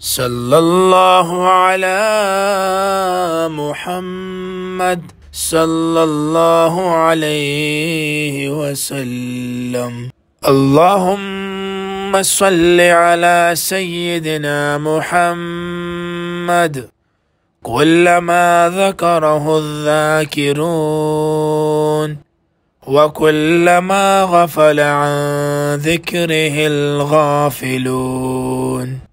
صلى الله على محمد صلى الله عليه وسلم اللهم صل على سيدنا محمد كلما ذكره الذاكرون وكلما غفل عن ذكره الغافلون